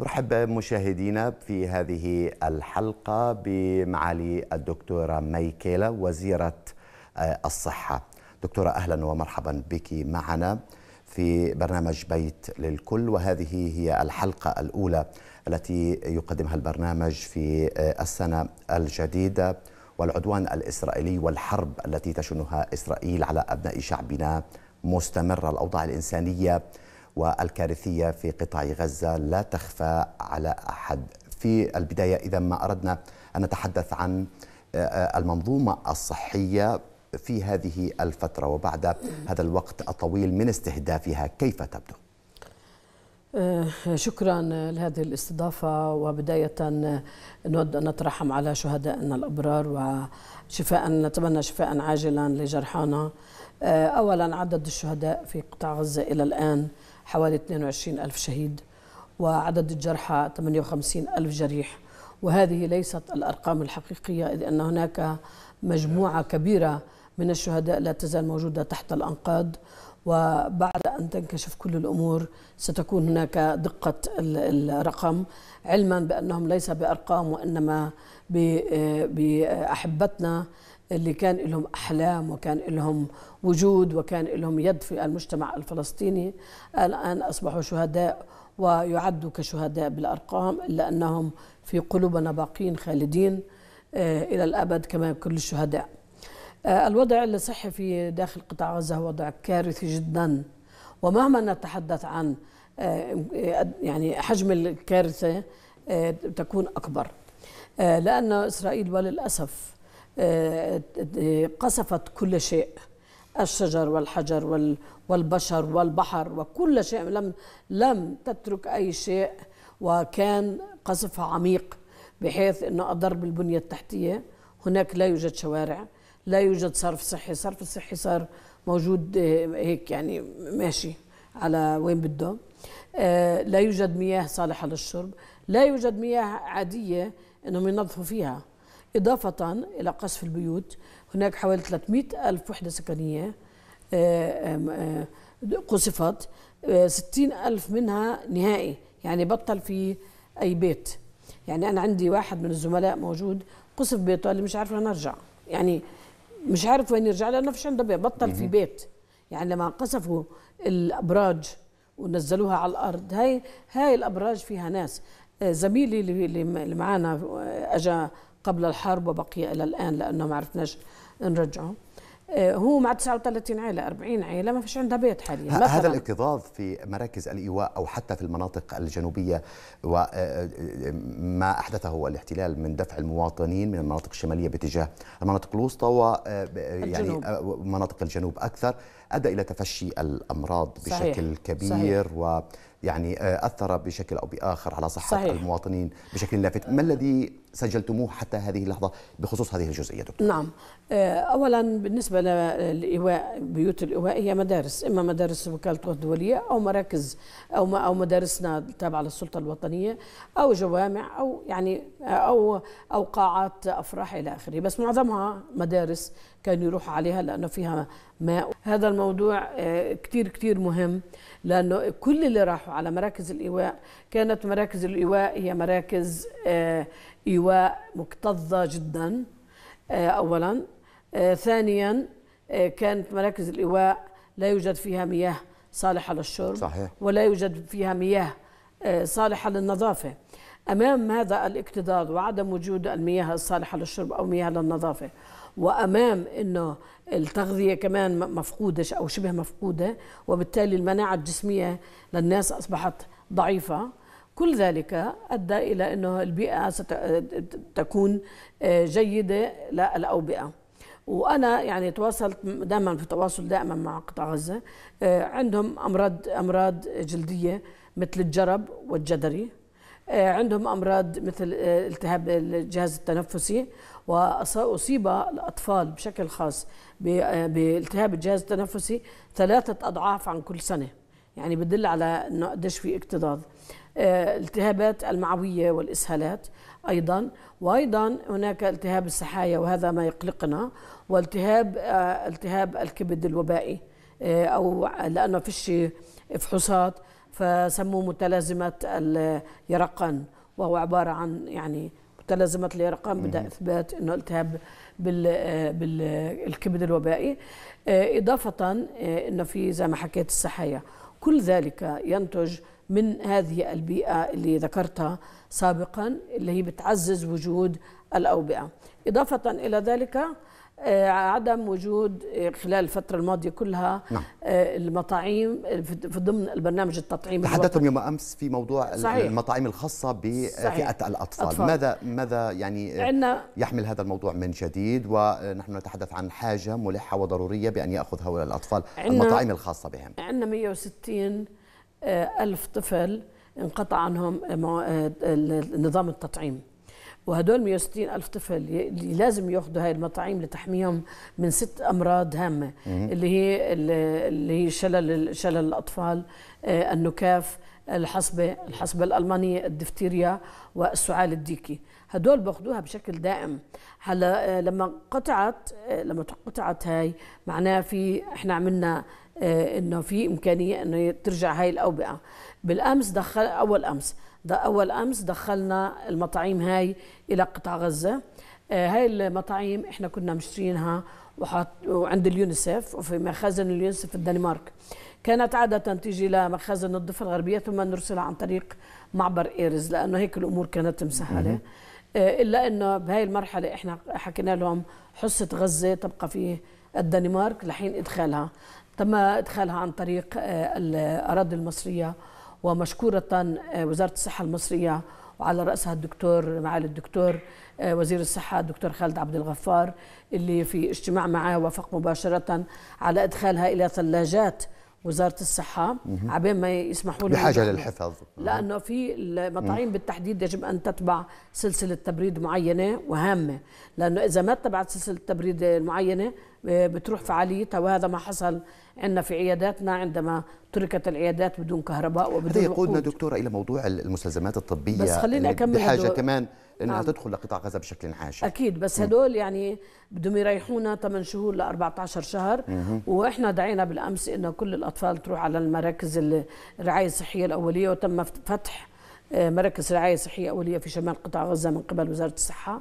نرحب مشاهدينا في هذه الحلقة بمعالي الدكتورة ميكيلا وزيرة آه، الصحة دكتورة أهلا ومرحبا بك معنا في برنامج بيت للكل وهذه هي الحلقة الأولى التي يقدمها البرنامج في آه، السنة الجديدة والعدوان الإسرائيلي والحرب التي تشنها إسرائيل على أبناء شعبنا مستمرة الأوضاع الإنسانية والكارثية في قطاع غزة لا تخفى على أحد في البداية إذا ما أردنا أن نتحدث عن آه، آه، المنظومة الصحية في هذه الفترة وبعد هذا الوقت الطويل من استهدافها كيف تبدو؟ آه، شكرا لهذه الاستضافة وبداية نود أن نترحم على شهدائنا الأبرار وشفاء نتمنى شفاء عاجلا لجرحانا أولا عدد الشهداء في قطاع غزة إلى الآن حوالي 22 ألف شهيد وعدد الجرحى 58 ألف جريح وهذه ليست الأرقام الحقيقية إذ أن هناك مجموعة كبيرة من الشهداء لا تزال موجودة تحت الأنقاض وبعد أن تنكشف كل الأمور ستكون هناك دقة الرقم علما بأنهم ليس بأرقام وإنما آه، بأحبتنا اللي كان لهم أحلام وكان لهم وجود وكان لهم يد في المجتمع الفلسطيني الآن أصبحوا شهداء ويعدوا كشهداء بالأرقام إلا أنهم في قلوبنا باقين خالدين آه، إلى الأبد كما كل الشهداء آه، الوضع الصحي في داخل قطاع غزة هو وضع كارثي جدا ومهما نتحدث عن آه، يعني حجم الكارثة تكون أكبر لأن إسرائيل وللأسف قصفت كل شيء الشجر والحجر والبشر والبحر وكل شيء لم لم تترك اي شيء وكان قصفها عميق بحيث انه اضر بالبنيه التحتيه هناك لا يوجد شوارع لا يوجد صرف صحي صرف الصحي صار موجود آه، هيك يعني ماشي على وين بده آه، لا يوجد مياه صالحه للشرب لا يوجد مياه عاديه انهم ينظفوا فيها إضافة إلى قصف البيوت هناك حوالي 300 ألف وحدة سكنية آه، آه، قصفت 60 آه، ألف منها نهائي يعني بطل في أي بيت يعني أنا عندي واحد من الزملاء موجود قصف بيته اللي مش عارف وين يرجع يعني مش عارف وين يرجع لأنه فيش عنده بيت بطل في بيت يعني لما قصفوا الأبراج ونزلوها على الأرض هاي هاي الأبراج فيها ناس زميلي اللي معانا اجى قبل الحرب وبقي الى الان لانه ما عرفناش نرجعه آه، هو مع 39 عائلة 40 عائلة ما فيش عندها بيت حاليا هذا الاكتظاظ في مراكز الإيواء أو حتى في المناطق الجنوبية وما آه، آه، أحدثه الاحتلال من دفع المواطنين من المناطق الشمالية باتجاه المناطق الوسطى ويعني مناطق الجنوب أكثر أدى إلى تفشي الأمراض بشكل صحيح. كبير صحيح. يعني آه، أثر بشكل أو بآخر على صحة صحيح. المواطنين بشكل لافت ما الذي سجلتموه حتى هذه اللحظة بخصوص هذه الجزئية دكتور؟ نعم آه، أولا بالنسبة للإيواء بيوت الإيواء هي مدارس إما مدارس وكالة الدولية أو مراكز أو أو مدارسنا التابعة للسلطة الوطنية أو جوامع أو يعني آه، أو أو قاعات أفراح إلى آخره بس معظمها مدارس كان يروح عليها لأنه فيها ماء هذا الموضوع آه، كتير كتير مهم لأنه كل اللي راحوا على مراكز الإيواء كانت مراكز الإيواء هي مراكز آه، إيواء مكتظة جدا آه، أولا ثانيا كانت مراكز الإيواء لا يوجد فيها مياه صالحة للشرب صحيح. ولا يوجد فيها مياه صالحة للنظافة أمام هذا الاكتظاظ وعدم وجود المياه الصالحة للشرب أو مياه للنظافة وامام انه التغذيه كمان مفقوده او شبه مفقوده وبالتالي المناعه الجسميه للناس اصبحت ضعيفه كل ذلك ادى الى انه البيئه ستكون آه، جيده للاوبئه وانا يعني تواصلت دائما في تواصل دائما مع قطاع غزه آه، عندهم امراض امراض جلديه مثل الجرب والجدري آه، عندهم امراض مثل آه، التهاب الجهاز التنفسي واصيب الاطفال بشكل خاص آه، بالتهاب الجهاز التنفسي ثلاثه اضعاف عن كل سنه يعني بدل على انه قديش في اكتظاظ التهابات المعويه والاسهالات ايضا وايضا هناك التهاب السحايا وهذا ما يقلقنا والتهاب التهاب الكبد الوبائي او لانه فيش فحوصات فسموه متلازمة اليرقان وهو عبارة عن يعني متلازمة اليرقان بدأ إثبات أنه التهاب بالكبد الوبائي إضافة آه، أنه في زي ما حكيت السحايا كل ذلك ينتج من هذه البيئة اللي ذكرتها سابقا اللي هي بتعزز وجود الأوبئة إضافة إلى ذلك آه، عدم وجود آه، خلال الفتره الماضيه كلها نعم. آه، المطاعيم في ضمن البرنامج التطعيم تحدثتم يوم امس في موضوع صحيح. المطاعيم الخاصه بفئه الاطفال أطفال. ماذا ماذا يعني عنا يحمل هذا الموضوع من جديد ونحن نتحدث عن حاجه ملحه وضروريه بان ياخذ هؤلاء الاطفال المطاعيم الخاصه بهم عندنا 160 ألف طفل انقطع عنهم نظام التطعيم وهدول 160 ألف طفل اللي لازم ياخذوا هاي المطاعيم لتحميهم من ست أمراض هامة اللي هي اللي هي شلل شلل الأطفال آه، النكاف الحصبة الحصبة الألمانية الدفتيريا والسعال الديكي هدول باخذوها بشكل دائم هلا آه، لما قطعت آه، لما قطعت هاي معناها في احنا عملنا انه في امكانيه انه ترجع هاي الاوبئه بالامس دخل اول امس ده أول أمس دخلنا المطاعيم هاي إلى قطاع غزة آه، هاي المطاعيم إحنا كنا مشترينها وحط وعند اليونيسف وفي مخازن اليونيسف في الدنمارك كانت عادة تيجي لمخازن الضفة الغربية ثم نرسلها عن طريق معبر إيرز لأنه هيك الأمور كانت مسهلة آه، إلا أنه بهاي المرحلة إحنا حكينا لهم حصة غزة تبقى في الدنمارك لحين إدخالها تم إدخالها عن طريق آه، الأراضي المصرية ومشكورة آه، وزارة الصحة المصرية وعلى رأسها الدكتور معالي الدكتور آه، وزير الصحة الدكتور خالد عبد الغفار اللي في اجتماع معه وافق مباشرة على إدخالها إلى ثلاجات وزاره الصحه عبين ما يسمحوا لي بحاجه للحفظ لانه في المطاعيم بالتحديد يجب ان تتبع سلسله تبريد معينه وهامه لانه اذا ما اتبعت سلسله التبريد المعينه آه، بتروح فعاليتها وهذا ما حصل عندنا في عياداتنا عندما تركت العيادات بدون كهرباء وبدون هذا يقودنا دكتوره الى موضوع المستلزمات الطبيه بس خليني يعني اكمل بحاجه كمان انها نعم. تدخل لقطاع غزه بشكل عاجل اكيد بس هدول يعني بدهم يريحونا 8 شهور ل 14 شهر مم. واحنا دعينا بالامس انه كل الاطفال تروح على المراكز الرعايه الصحيه الاوليه وتم فتح آه، مراكز رعايه صحيه اوليه في شمال قطاع غزه من قبل وزاره الصحه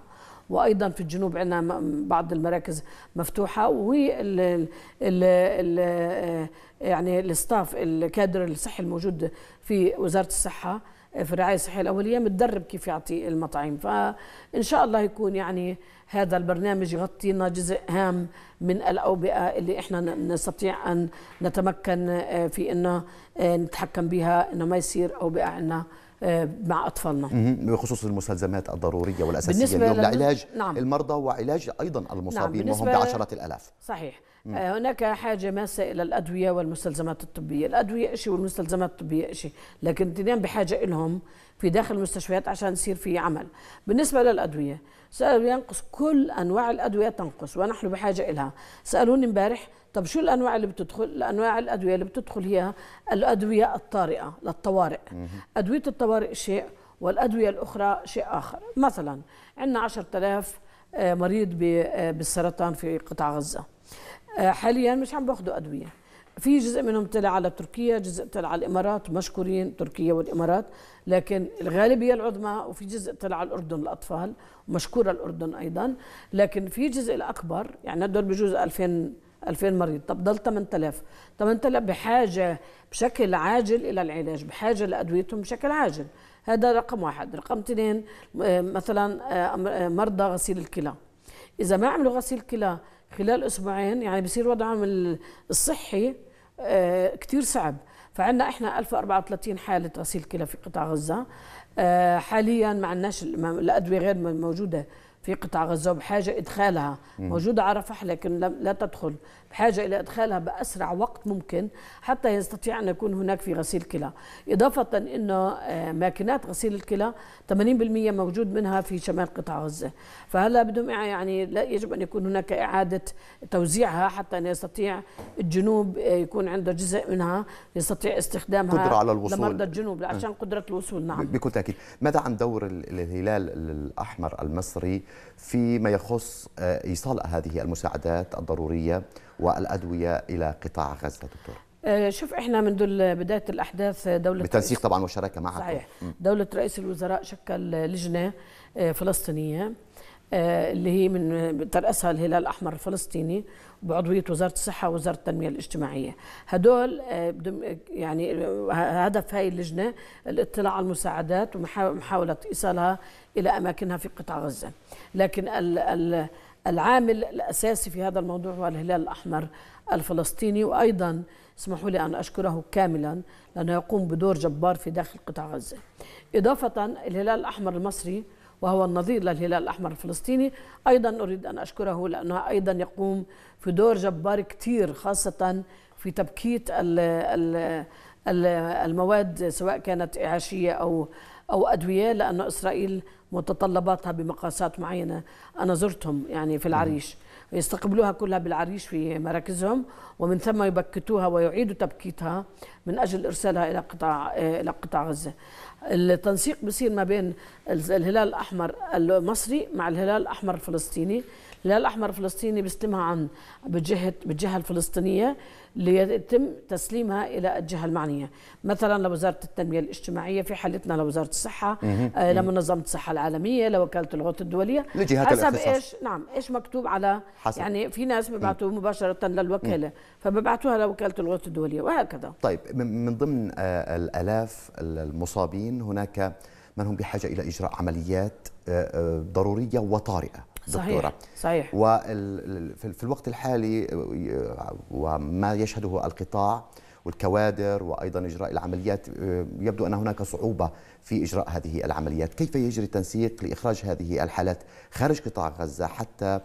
وايضا في الجنوب عندنا بعض المراكز مفتوحه وهي ال ال ال آه، يعني الستاف الكادر الصحي الموجود في وزاره الصحه في الرعايه الصحيه الاوليه متدرب كيف يعطي المطاعيم فان شاء الله يكون يعني هذا البرنامج يغطي لنا جزء هام من الاوبئه اللي احنا نستطيع ان نتمكن آه، في انه آه، نتحكم بها انه ما يصير اوبئه عندنا آه، مع اطفالنا بخصوص المستلزمات الضروريه والاساسيه اليوم لعلاج نعم. المرضى وعلاج ايضا المصابين نعم وهم بعشرات الالاف صحيح آه، هناك حاجه ماسه الى الادويه والمستلزمات الطبيه، الادويه شيء والمستلزمات الطبيه شيء، لكن الاثنين بحاجه لهم في داخل المستشفيات عشان يصير في عمل. بالنسبه للادويه سألوا ينقص كل انواع الادويه تنقص ونحن بحاجه لها، سالوني امبارح طب شو الانواع اللي بتدخل؟ الانواع الادويه اللي بتدخل هي الادويه الطارئه للطوارئ. ادويه الطوارئ شيء والادويه الاخرى شيء اخر، مثلا عندنا 10000 آه، مريض آه، بالسرطان في قطاع غزه. آه، حاليا مش عم باخذوا ادويه في جزء منهم طلع على تركيا جزء طلع على الامارات مشكورين تركيا والامارات لكن الغالبيه العظمى وفي جزء طلع على الاردن الاطفال مشكوره الاردن ايضا لكن في جزء الاكبر يعني هدول بجوز 2000 2000 مريض طب ضل 8000 8000 بحاجه بشكل عاجل الى العلاج بحاجه لادويتهم بشكل عاجل هذا رقم واحد رقم اثنين آه، مثلا آه، مرضى غسيل الكلى اذا ما عملوا غسيل كلى خلال اسبوعين يعني بصير وضعهم الصحي آه، كثير صعب فعندنا احنا 1034 حاله غسيل كلى في قطاع غزه آه، حاليا ما عندناش الادويه غير موجوده في قطاع غزه وبحاجه ادخالها موجوده على رفح لكن لا تدخل بحاجة إلى إدخالها بأسرع وقت ممكن حتى يستطيع أن يكون هناك في غسيل كلى إضافة أنه آه، ماكينات غسيل الكلى 80% موجود منها في شمال قطاع غزة فهلا بدهم يعني لا يجب أن يكون هناك إعادة توزيعها حتى أن يستطيع الجنوب آه، يكون عنده جزء منها يستطيع استخدامها قدرة على الوصول لمرضى الجنوب أه. عشان قدرة الوصول نعم بكل تأكيد ماذا عن دور الهلال الأحمر المصري فيما يخص إيصال هذه المساعدات الضرورية والأدوية إلى قطاع غزة دكتور آه، شوف احنا منذ بدايه الاحداث آه، دوله بتنسيق طبعا وشراكه معها صحيح دوله رئيس الوزراء شكل لجنه آه، فلسطينيه اللي هي من ترأسها الهلال الأحمر الفلسطيني بعضوية وزارة الصحة ووزارة التنمية الاجتماعية هدول يعني هدف هاي اللجنة الاطلاع على المساعدات ومحاولة إيصالها إلى أماكنها في قطاع غزة لكن ال ال العامل الأساسي في هذا الموضوع هو الهلال الأحمر الفلسطيني وأيضا اسمحوا لي أن أشكره كاملا لأنه يقوم بدور جبار في داخل قطاع غزة إضافة الهلال الأحمر المصري وهو النظير للهلال الأحمر الفلسطيني أيضا أريد أن أشكره لأنه أيضا يقوم في دور جبار كثير خاصة في تبكيت المواد سواء كانت إعاشية أو أو أدوية لأن إسرائيل متطلباتها بمقاسات معينة أنا زرتهم يعني في العريش يستقبلوها كلها بالعريش في مراكزهم ومن ثم يبكتوها ويعيدوا تبكيتها من أجل إرسالها إلى قطاع إلى قطاع غزة التنسيق بصير ما بين الهلال الاحمر المصري مع الهلال الاحمر الفلسطيني الهلال الاحمر الفلسطيني بيستلمها عن بجهه بالجهه الفلسطينيه ليتم تسليمها الى الجهه المعنيه مثلا لوزاره التنميه الاجتماعيه في حالتنا لوزاره الصحه آه لمنظمه الصحه العالميه لوكاله الغوث الدوليه لجهات حسب الاختصاص. ايش نعم ايش مكتوب على حسب. يعني في ناس ببعثوا مباشره للوكاله فببعثوها لوكاله الغوث الدوليه وهكذا طيب من ضمن آه الالاف المصابين ولكن هناك من هم بحاجة إلى إجراء عمليات آه، آه، ضرورية وطارئة صحيح دكتورة. صحيح وفي الوقت الحالي آه، وما يشهده القطاع والكوادر وايضا اجراء العمليات يبدو ان هناك صعوبه في اجراء هذه العمليات، كيف يجري التنسيق لاخراج هذه الحالات خارج قطاع غزه حتى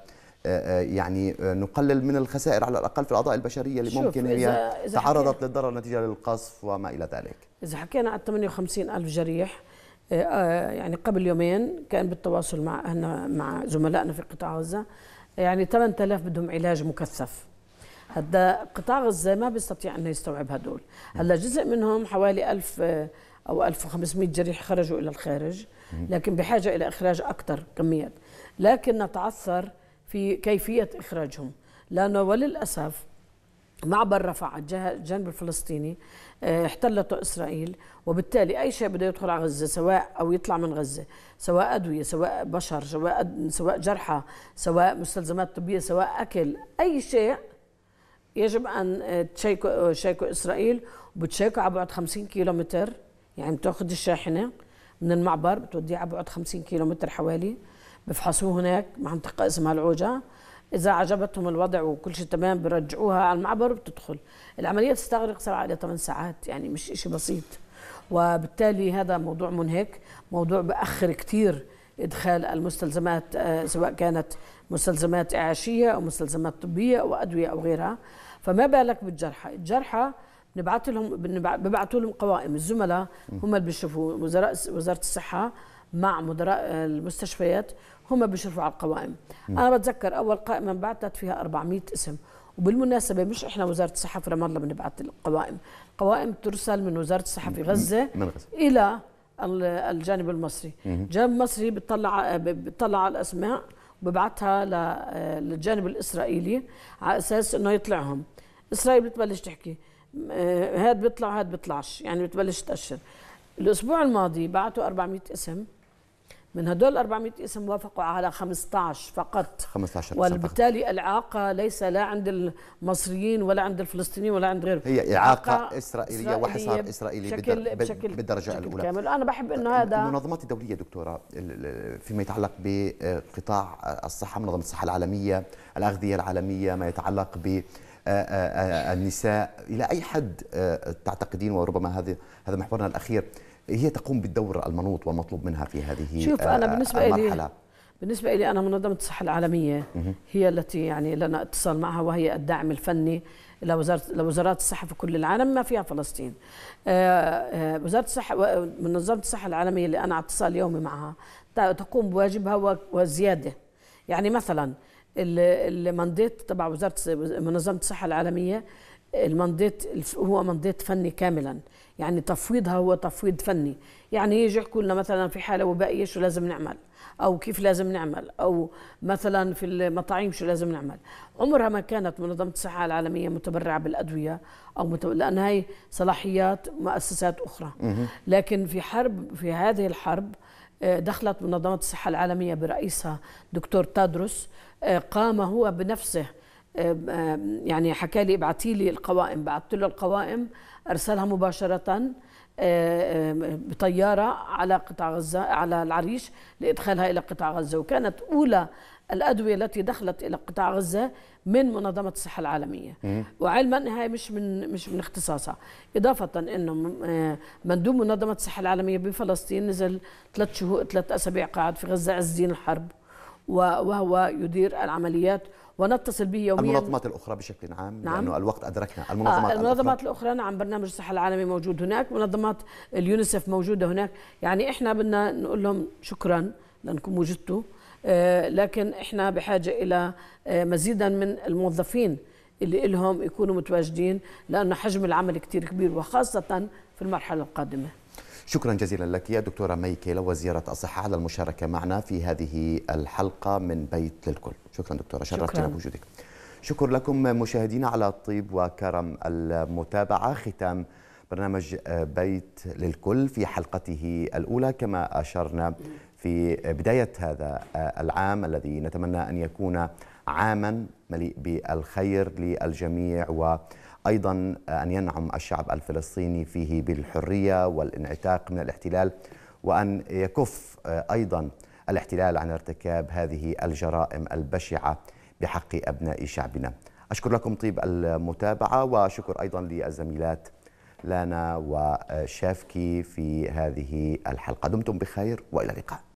آه، آه، يعني آه، نقلل من الخسائر على الاقل في الاعضاء البشريه اللي ممكن هي تعرضت للضرر نتيجه للقصف وما الى ذلك. اذا حكينا عن 58 الف جريح يعني قبل يومين كان بالتواصل مع اهلنا مع زملائنا في قطاع غزه يعني 8000 بدهم علاج مكثف. هذا قطاع غزه ما بيستطيع انه يستوعب هدول، هلا جزء منهم حوالي 1000 او 1500 جريح خرجوا الى الخارج لكن بحاجه الى اخراج اكثر كميات، لكن نتعثر في كيفية إخراجهم لأنه وللأسف معبر رفح الجانب الفلسطيني آه، احتلته إسرائيل وبالتالي أي شيء بده يدخل على غزة سواء أو يطلع من غزة سواء أدوية سواء بشر سواء سواء جرحى سواء مستلزمات طبية سواء أكل أي شيء يجب أن تشيكوا آه، تشيكوا آه، إسرائيل وبتشيكوا على بعد 50 كيلومتر يعني بتاخذ الشاحنة من المعبر بتوديها على بعد 50 كيلومتر حوالي بفحصوه هناك منطقة اسمها العوجة إذا عجبتهم الوضع وكل شيء تمام برجعوها على المعبر وبتدخل العملية بتستغرق سبعة إلى ثمان ساعات يعني مش إشي بسيط وبالتالي هذا موضوع منهك موضوع بأخر كتير إدخال المستلزمات آه، سواء كانت مستلزمات إعاشية أو مستلزمات طبية أو أدوية أو غيرها فما بالك بالجرحى الجرحى بنبعث لهم ببعثوا لهم قوائم الزملاء هم اللي بيشوفوا وزراء وزاره الصحه مع مدراء آه، المستشفيات هم بيشرفوا على القوائم مم. انا بتذكر اول قائمه بعثت فيها 400 اسم وبالمناسبه مش احنا وزاره الصحه في رام الله بنبعث القوائم القوائم ترسل من وزاره الصحه في غزه من غزة. الى الجانب المصري الجانب المصري بتطلع بتطلع على الاسماء وببعثها للجانب الاسرائيلي على اساس انه يطلعهم اسرائيل بتبلش تحكي آه، هاد بيطلع هاد بيطلعش يعني بتبلش تاشر الاسبوع الماضي بعثوا 400 اسم من هدول 400 اسم وافقوا على 15 فقط 15 اسم وبالتالي الإعاقة ليس لا عند المصريين ولا عند الفلسطينيين ولا عند غيرهم هي إعاقة إسرائيلية, إسرائيلية وحصار إسرائيلي بشكل بشكل بالدرجة بشكل الأولى كامل أنا بحب إنه هذا المنظمات الدولية دكتورة فيما يتعلق بقطاع الصحة منظمة الصحة العالمية الأغذية العالمية ما يتعلق ب النساء إلى أي حد تعتقدين وربما هذا هذا محورنا الأخير هي تقوم بالدور المنوط والمطلوب منها في هذه شوف أنا آه، بالنسبة المرحلة إلي بالنسبة لي أنا منظمة الصحة العالمية هي التي يعني لنا اتصال معها وهي الدعم الفني لوزارة لوزارات الصحة في كل العالم ما فيها فلسطين. آه، آه، وزارة الصحة منظمة الصحة العالمية اللي أنا على اتصال يومي معها تقوم بواجبها وزيادة. يعني مثلا المانديت تبع وزارة منظمة الصحة العالمية المنديت هو منديت فني كاملا يعني تفويضها هو تفويض فني يعني يجي يحكوا لنا مثلا في حاله وبائيه شو لازم نعمل او كيف لازم نعمل او مثلا في المطاعيم شو لازم نعمل عمرها ما كانت منظمه الصحه العالميه متبرعه بالادويه او مت... لان هي صلاحيات مؤسسات اخرى لكن في حرب في هذه الحرب آه، دخلت منظمه الصحه العالميه برئيسها دكتور تادرس آه، قام هو بنفسه يعني حكى لي ابعتي لي القوائم بعثت له القوائم ارسلها مباشره بطياره على قطاع غزه على العريش لادخالها الى قطاع غزه وكانت اولى الادويه التي دخلت الى قطاع غزه من منظمه الصحه العالميه وعلما هاي مش من مش من اختصاصها اضافه انه مندوب منظمه الصحه العالميه بفلسطين نزل ثلاث شهور ثلاث اسابيع قاعد في غزه عز الحرب وهو يدير العمليات ونتصل به يوميا المنظمات الاخرى بشكل عام نعم. لانه الوقت ادركنا آه، المنظمات, آه المنظمات الاخرى نعم برنامج الصحه العالمي موجود هناك منظمات اليونيسف موجوده هناك يعني احنا بدنا نقول لهم شكرا لانكم وجدتوا آه لكن احنا بحاجه الى آه مزيدا من الموظفين اللي لهم يكونوا متواجدين لانه حجم العمل كثير كبير وخاصه في المرحله القادمه شكرا جزيلا لك يا دكتورة ميكيلة وزيرة الصحة على المشاركة معنا في هذه الحلقة من بيت للكل شكرا دكتورة شرفتنا بوجودك شكر لكم مشاهدينا على الطيب وكرم المتابعة ختام برنامج بيت للكل في حلقته الأولى كما أشرنا في بداية هذا العام الذي نتمنى أن يكون عاما مليء بالخير للجميع و أيضا أن ينعم الشعب الفلسطيني فيه بالحرية والانعتاق من الاحتلال وأن يكف آه، أيضا الاحتلال عن ارتكاب هذه الجرائم البشعة بحق أبناء شعبنا أشكر لكم طيب المتابعة وشكر أيضا للزميلات لانا وشافكي في هذه الحلقة دمتم بخير وإلى اللقاء